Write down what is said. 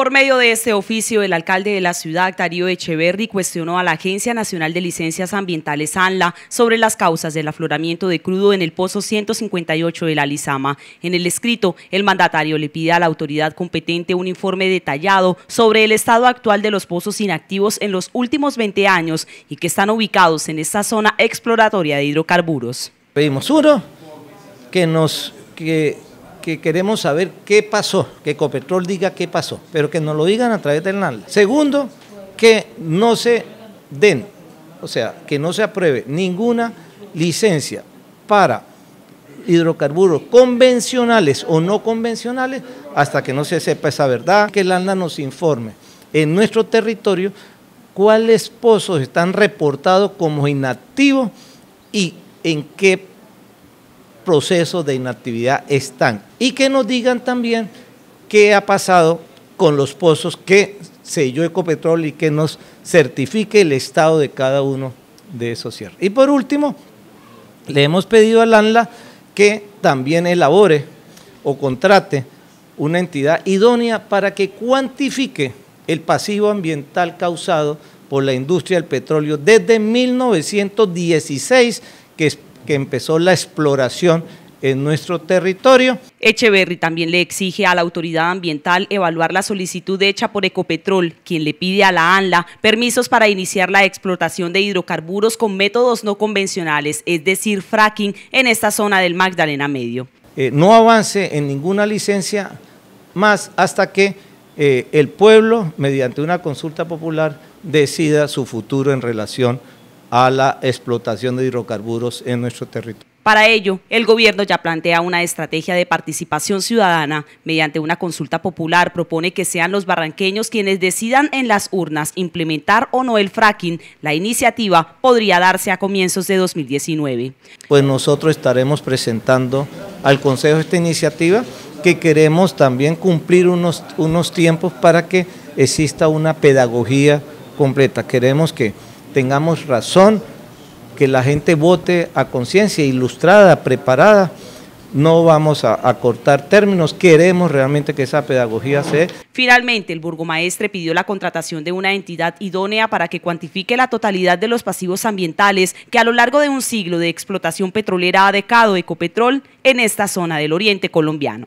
Por medio de este oficio, el alcalde de la ciudad, Darío Echeverri, cuestionó a la Agencia Nacional de Licencias Ambientales, ANLA, sobre las causas del afloramiento de crudo en el pozo 158 de la Lizama. En el escrito, el mandatario le pide a la autoridad competente un informe detallado sobre el estado actual de los pozos inactivos en los últimos 20 años y que están ubicados en esta zona exploratoria de hidrocarburos. Pedimos uno que nos que que queremos saber qué pasó, que Copetrol diga qué pasó, pero que nos lo digan a través del NALDA. Segundo, que no se den, o sea, que no se apruebe ninguna licencia para hidrocarburos convencionales o no convencionales hasta que no se sepa esa verdad, que el ANDA nos informe en nuestro territorio cuáles pozos están reportados como inactivos y en qué procesos de inactividad están. Y que nos digan también qué ha pasado con los pozos que selló Ecopetrol y que nos certifique el estado de cada uno de esos cierres. Y por último, le hemos pedido al ANLA que también elabore o contrate una entidad idónea para que cuantifique el pasivo ambiental causado por la industria del petróleo desde 1916, que es que empezó la exploración en nuestro territorio. Echeverry también le exige a la autoridad ambiental evaluar la solicitud hecha por Ecopetrol, quien le pide a la ANLA permisos para iniciar la explotación de hidrocarburos con métodos no convencionales, es decir, fracking, en esta zona del Magdalena Medio. Eh, no avance en ninguna licencia más hasta que eh, el pueblo, mediante una consulta popular, decida su futuro en relación a la explotación de hidrocarburos en nuestro territorio. Para ello, el gobierno ya plantea una estrategia de participación ciudadana. Mediante una consulta popular propone que sean los barranqueños quienes decidan en las urnas implementar o no el fracking. La iniciativa podría darse a comienzos de 2019. Pues nosotros estaremos presentando al Consejo esta iniciativa que queremos también cumplir unos, unos tiempos para que exista una pedagogía completa. Queremos que tengamos razón, que la gente vote a conciencia, ilustrada, preparada. No vamos a, cortar términos, queremos realmente que esa pedagogía sea. Finalmente, el burgomaestre pidió la contratación de una entidad idónea para que cuantifique la totalidad de los pasivos ambientales que a lo largo de un siglo de explotación petrolera ha decado Ecopetrol en esta zona del oriente colombiano.